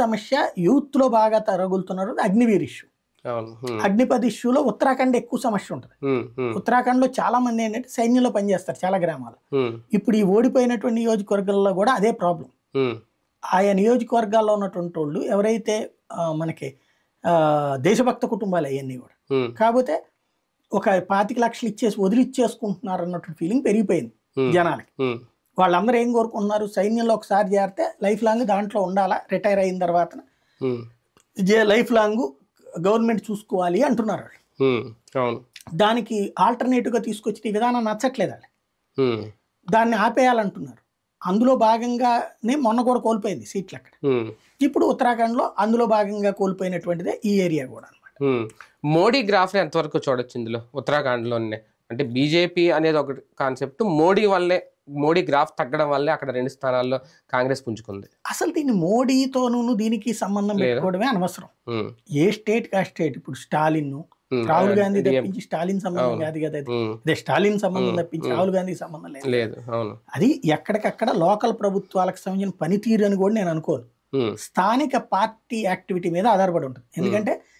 సమస్య యూత్ లో బాగా తరగులుతున్నారు అగ్నివీర్ ఇష్యూ అగ్నిపథ్ ఇష్యూలో ఉత్తరాఖండ్ ఎక్కువ సమస్య ఉంటుంది ఉత్తరాఖండ్ లో చాలా మంది ఏంటంటే సైన్యంలో పనిచేస్తారు చాలా గ్రామాలు ఇప్పుడు ఈ ఓడిపోయినటువంటి నియోజకవర్గాల్లో కూడా అదే ప్రాబ్లం ఆయా నియోజకవర్గాల్లో ఉన్నటువంటి వాళ్ళు ఎవరైతే మనకి దేశభక్త కుటుంబాలు అవన్నీ కూడా కాకపోతే ఒక పాతిక లక్షలు ఇచ్చేసి వదిలిచ్చేసుకుంటున్నారు అన్నటువంటి ఫీలింగ్ పెరిగిపోయింది జనాలకి వాళ్ళందరూ ఏం కోరుకుంటున్నారు సైన్యంలో ఒకసారి చేరితే లైఫ్ లాంగ్ దాంట్లో ఉండాలా రిటైర్ అయిన తర్వాత లైఫ్ లాంగ్ గవర్నమెంట్ చూసుకోవాలి అంటున్నారు వాళ్ళు దానికి ఆల్టర్నేటివ్గా తీసుకొచ్చిన విధానం నచ్చట్లేదు దాన్ని ఆపేయాలంటున్నారు అందులో భాగంగానే మొన్న కూడా కోల్పోయింది సీట్లు అక్కడ ఇప్పుడు ఉత్తరాఖండ్లో అందులో భాగంగా కోల్పోయినటువంటిదే ఈ ఏరియా కూడా అనమాట మోడీ గ్రాఫ్ ఎంతవరకు చూడొచ్చు ఇందులో ఉత్తరాఖండ్లోనే అంటే బీజేపీ అనేది ఒక కాన్సెప్ట్ మోడీ వల్లే మోడీ గ్రాఫ్ తగ్గడం వల్లే అక్కడ రెండు స్థానాల్లో కాంగ్రెస్ పుంజుకుంది అసలు దీన్ని మోడీతోనూ దీనికి సంబంధం లేకపోవడమే అనవసరం ఏ స్టేట్ కా స్టేట్ ఇప్పుడు స్టాలిన్ రాహుల్ గాంధీ తప్పించి స్టాలిన్ సంబంధం కాదు కదా అదే స్టాలిన్ సంబంధం తప్పించి రాహుల్ గాంధీ సంబంధం లేదు అది ఎక్కడికక్కడ లోకల్ ప్రభుత్వాలకు సంబంధించిన పనితీరు అని కూడా నేను అనుకోను స్థానిక పార్టీ యాక్టివిటీ మీద ఆధారపడి ఉంటుంది ఎందుకంటే